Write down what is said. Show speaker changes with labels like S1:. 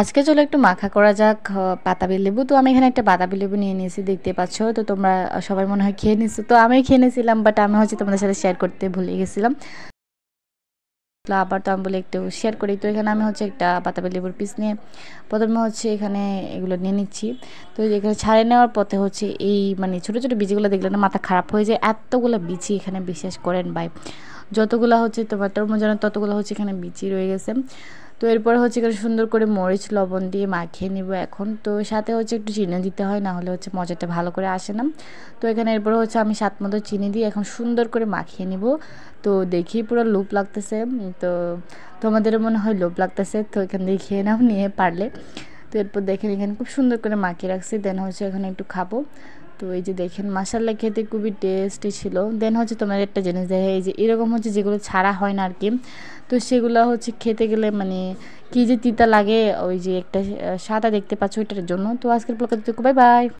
S1: আজকে চলো একটু মাখা করা যাক পাতাবি লেবু তো আমি এখানে একটা বাতাবি লেবু নিয়ে নিয়েছি দেখতে পাচ্ছ তো তোমরা সবাই মনে হয় খেয়ে নিচ্ছ তো আমি খেয়ে নিয়েছিলাম বাট আমি হচ্ছে তোমাদের সাথে শেয়ার করতে ভুলে গেছিলাম তো আবার তো আমি বলে একটু শেয়ার করি তো এখানে আমি হচ্ছে একটা পাতাবি লেবুর পিস নিয়ে প্রথমে হচ্ছে এখানে এগুলো নিয়ে নিচ্ছি তো এখানে ছাড়ে নেওয়ার পথে হচ্ছে এই মানে ছোটো ছোটো বীজগুলো দেখলে না মাথা খারাপ হয়ে যায় এতগুলো বিচি এখানে বিশ্বাস করেন বাই যতগুলো হচ্ছে টমেটোর মোজানো ততগুলো হচ্ছে এখানে বিচি রয়ে গেছে তো এরপরে হচ্ছে এখানে সুন্দর করে মরিচ লবণ দিয়ে মাখিয়ে নেব এখন তো সাথে হচ্ছে একটু চিনি দিতে হয় না হলে হচ্ছে মজাটা ভালো করে আসে না তো এখানে এরপরে হচ্ছে আমি সাত মতো চিনি দিয়ে এখন সুন্দর করে মাখিয়ে নিব তো দেখি পুরো লোভ লাগতেছে তো তোমাদেরও মনে হয় লোভ লাগতেছে তো এখান দিয়ে খেয়ে নাও নিয়ে পারলে তো এরপর দেখেন এখানে খুব সুন্দর করে মাখিয়ে রাখছি দেন হচ্ছে এখানে একটু খাবো তো এই যে দেখেন মাসাল্লা খেতে খুবই টেস্টি ছিল দেন হচ্ছে তোমার একটা জিনিস দেখে এই যে এরকম হচ্ছে যেগুলো ছাড়া হয় না আর কি তো সেগুলো হচ্ছে খেতে গেলে মানে কি যে তিতা লাগে ওই যে একটা সাদা দেখতে পাচ্ছ ওইটার জন্য তো আজকের ব্লগে বাই বাই